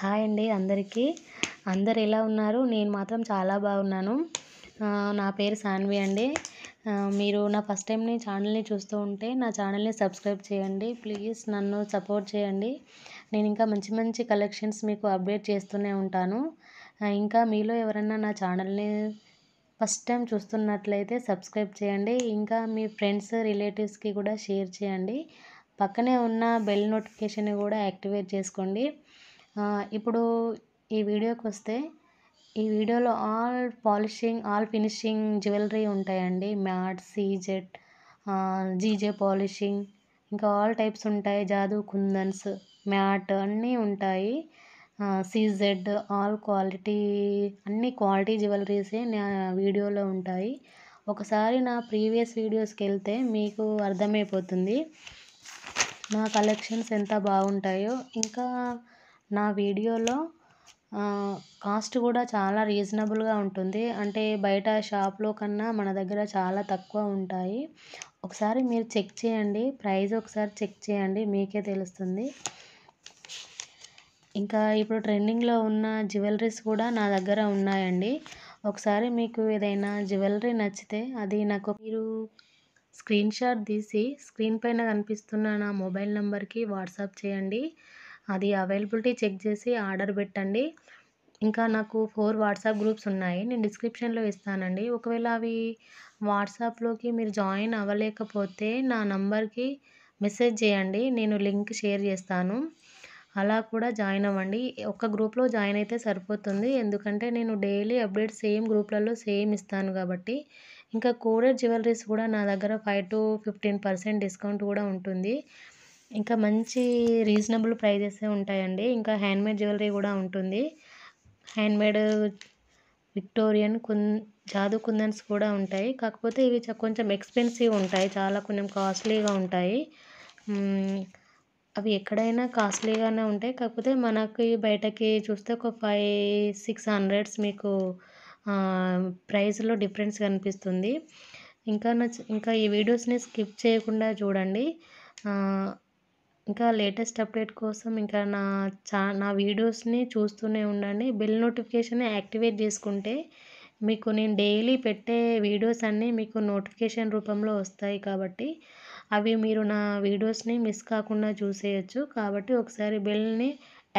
hi అండి అందరికీ అందరు ఎలా ఉన్నారు నేను మాత్రం చాలా బాగున్నాను నా పేరు సాన్వి అండి మీరు నా ఫస్ట్ టైం నేను ఛానల్ని చూస్తూ ఉంటే నా ఛానల్ని సబ్స్క్రైబ్ చేయండి ప్లీజ్ నన్ను సపోర్ట్ చేయండి నేను ఇంకా మంచి మంచి కలెక్షన్స్ మీకు అప్డేట్ చేస్తూనే ఉంటాను ఇంకా మీలో ఎవరన్నా నా ఛానల్ని ఫస్ట్ టైం చూస్తున్నట్లయితే సబ్స్క్రైబ్ చేయండి ఇంకా మీ ఫ్రెండ్స్ రిలేటివ్స్కి కూడా షేర్ చేయండి పక్కనే ఉన్న బెల్ నోటిఫికేషన్ కూడా యాక్టివేట్ చేసుకోండి ఇప్పుడు ఈ వీడియోకి వస్తే ఈ వీడియోలో all polishing all finishing jewellery ఉంటాయండి మ్యాట్ సీజెట్ జీజే పాలిషింగ్ ఇంకా ఆల్ టైప్స్ ఉంటాయి జాదు కుందన్స్ మ్యాట్ అన్నీ ఉంటాయి సీజెడ్ ఆల్ క్వాలిటీ అన్ని క్వాలిటీ జ్యువెలరీసే నా వీడియోలో ఉంటాయి ఒకసారి నా ప్రీవియస్ వీడియోస్కి వెళ్తే మీకు అర్థమైపోతుంది నా కలెక్షన్స్ ఎంత బాగుంటాయో ఇంకా నా వీడియోలో కాస్ట్ కూడా చాలా రీజనబుల్గా ఉంటుంది అంటే బయట షాప్లో కన్నా మన దగ్గర చాలా తక్కువ ఉంటాయి ఒకసారి మీరు చెక్ చేయండి ప్రైస్ ఒకసారి చెక్ చేయండి మీకే తెలుస్తుంది ఇంకా ఇప్పుడు ట్రెండింగ్లో ఉన్న జ్యువెలరీస్ కూడా నా దగ్గర ఉన్నాయండి ఒకసారి మీకు ఏదైనా జ్యువెలరీ నచ్చితే అది నాకు మీరు స్క్రీన్ షాట్ తీసి స్క్రీన్ పైన కనిపిస్తున్న నా మొబైల్ నెంబర్కి వాట్సాప్ చేయండి అది అవైలబిలిటీ చెక్ చేసి ఆర్డర్ పెట్టండి ఇంకా నాకు ఫోర్ వాట్సాప్ గ్రూప్స్ ఉన్నాయి నేను డిస్క్రిప్షన్లో ఇస్తానండి ఒకవేళ అవి వాట్సాప్లోకి మీరు జాయిన్ అవ్వలేకపోతే నా నంబర్కి మెసేజ్ చేయండి నేను లింక్ షేర్ చేస్తాను అలా కూడా జాయిన్ అవ్వండి ఒక గ్రూప్లో జాయిన్ అయితే సరిపోతుంది ఎందుకంటే నేను డైలీ అప్డేట్ సేమ్ గ్రూప్లలో సేమ్ ఇస్తాను కాబట్టి ఇంకా కోడెడ్ జ్యువెలరీస్ కూడా నా దగ్గర five to fifteen percent discount కూడా ఉంటుంది ఇంకా మంచి రీజనబుల్ ప్రైజెస్ ఉంటాయండి ఇంకా హ్యాండ్మేడ్ జ్యువెలరీ కూడా ఉంటుంది హ్యాండ్మేడ్ విక్టోరియన్ కుం జాదు కుందన్స్ కూడా ఉంటాయి కాకపోతే ఇవి కొంచెం ఎక్స్పెన్సివ్ ఉంటాయి చాలా కొంచెం కాస్ట్లీగా ఉంటాయి అవి ఎక్కడైనా కాస్ట్లీగానే ఉంటాయి కాకపోతే మనకి బయటకి చూస్తే ఒక ఫైవ్ సిక్స్ హండ్రెడ్స్ మీకు ప్రైస్లో డిఫరెన్స్ కనిపిస్తుంది ఇంకా నా ఇంకా ఈ వీడియోస్ని స్కిప్ చేయకుండా చూడండి ఇంకా లేటెస్ట్ అప్డేట్ కోసం ఇంకా నా చా నా వీడియోస్ని చూస్తూనే ఉండండి బెల్ నోటిఫికేషన్ యాక్టివేట్ చేసుకుంటే మీకు నేను డైలీ పెట్టే వీడియోస్ అన్నీ మీకు నోటిఫికేషన్ రూపంలో వస్తాయి కాబట్టి అవి మీరు నా వీడియోస్ని మిస్ కాకుండా చూసేయచ్చు కాబట్టి ఒకసారి బెల్ని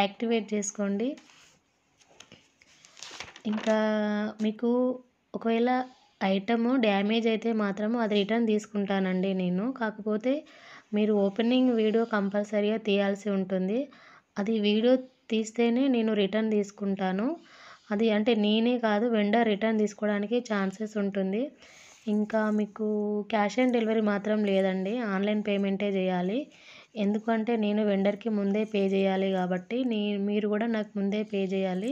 యాక్టివేట్ చేసుకోండి ఇంకా మీకు ఒకవేళ ఐటమ్ డ్యామేజ్ అయితే మాత్రము అది రిటర్న్ తీసుకుంటానండి నేను కాకపోతే మీరు ఓపెనింగ్ వీడియో కంపల్సరీగా తీయాల్సి ఉంటుంది అది వీడియో తీస్తేనే నేను రిటర్న్ తీసుకుంటాను అది అంటే నేనే కాదు వెండర్ రిటర్న్ తీసుకోవడానికి ఛాన్సెస్ ఉంటుంది ఇంకా మీకు క్యాష్ ఆన్ డెలివరీ మాత్రం లేదండి ఆన్లైన్ పేమెంటే చేయాలి ఎందుకంటే నేను వెండర్కి ముందే పే చేయాలి కాబట్టి నీ మీరు కూడా నాకు ముందే పే చేయాలి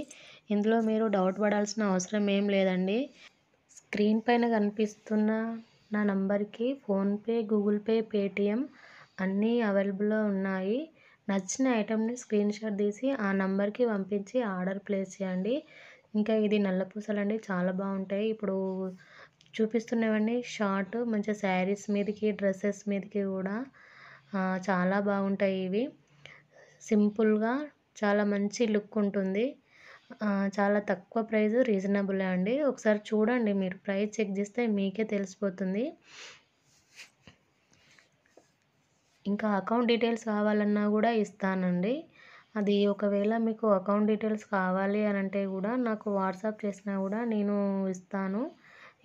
ఇందులో మీరు డౌట్ పడాల్సిన అవసరం ఏం లేదండి స్క్రీన్ పైన కనిపిస్తున్న నా నంబర్కి ఫోన్పే గూగుల్ పే పేటిఎం అన్నీ అవైలబుల్లో ఉన్నాయి నచ్చిన ఐటమ్ని స్క్రీన్షాట్ తీసి ఆ నెంబర్కి పంపించి ఆర్డర్ ప్లేస్ చేయండి ఇంకా ఇది అండి చాలా బాగుంటాయి ఇప్పుడు చూపిస్తున్నవన్నీ షార్ట్ మంచి శారీస్ మీదకి డ్రెస్సెస్ మీదకి కూడా చాలా బాగుంటాయి ఇవి సింపుల్గా చాలా మంచి లుక్ ఉంటుంది చాలా తక్కువ ప్రైస్ రీజనబుల్ అండి ఒకసారి చూడండి మీరు ప్రైస్ చెక్ చేస్తే మీకే తెలిసిపోతుంది ఇంకా అకౌంట్ డీటెయిల్స్ కావాలన్నా కూడా ఇస్తానండి అది ఒకవేళ మీకు అకౌంట్ డీటెయిల్స్ కావాలి అని అంటే కూడా నాకు వాట్సాప్ చేసినా కూడా నేను ఇస్తాను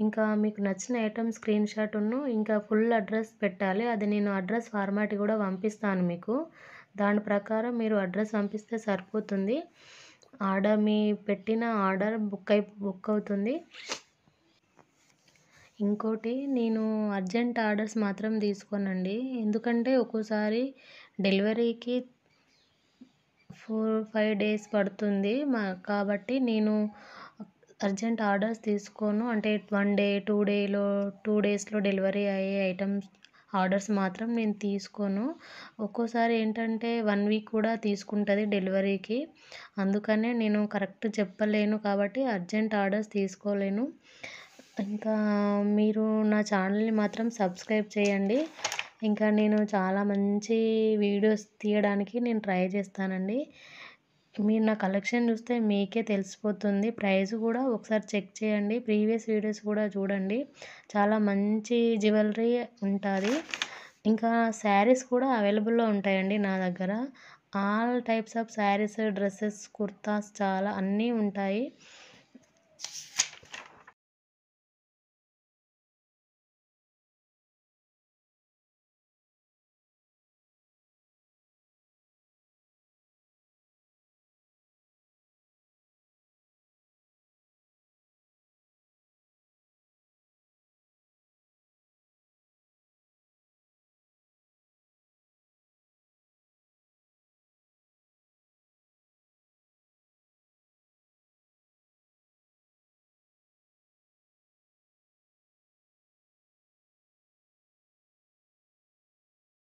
ఇంకా మీకు నచ్చిన ఐటమ్ స్క్రీన్ షాట్ను ఇంకా ఫుల్ అడ్రస్ పెట్టాలి అది నేను అడ్రస్ ఫార్మాట్ కూడా పంపిస్తాను మీకు దాని ప్రకారం మీరు అడ్రస్ పంపిస్తే సరిపోతుంది ఆర్డర్ మీ పెట్టిన ఆర్డర్ బుక్ అయి బుక్ అవుతుంది ఇంకోటి నేను అర్జెంట్ ఆర్డర్స్ మాత్రం తీసుకోనండి ఎందుకంటే ఒక్కోసారి డెలివరీకి ఫోర్ ఫైవ్ డేస్ పడుతుంది మా కాబట్టి నేను అర్జెంట్ ఆర్డర్స్ తీసుకోను అంటే వన్ డే టూ డేలో టూ డేస్లో డెలివరీ అయ్యే ఐటమ్స్ ఆర్డర్స్ మాత్రం నేను తీసుకోను ఒక్కోసారి ఏంటంటే వన్ వీక్ కూడా తీసుకుంటుంది డెలివరీకి అందుకనే నేను కరెక్ట్ చెప్పలేను కాబట్టి అర్జెంట్ ఆర్డర్స్ తీసుకోలేను ఇంకా మీరు నా ఛానల్ని మాత్రం సబ్స్క్రైబ్ చేయండి ఇంకా నేను చాలా మంచి వీడియోస్ తీయడానికి నేను ట్రై చేస్తానండి మీరు నా కలెక్షన్ చూస్తే మీకే తెలిసిపోతుంది ప్రైస్ కూడా ఒకసారి చెక్ చేయండి ప్రీవియస్ వీడియోస్ కూడా చూడండి చాలా మంచి జ్యువెలరీ ఉంటుంది ఇంకా శారీస్ కూడా అవైలబుల్లో ఉంటాయండి నా దగ్గర all types of saris dresses kurtas చాలా అన్నీ ఉంటాయి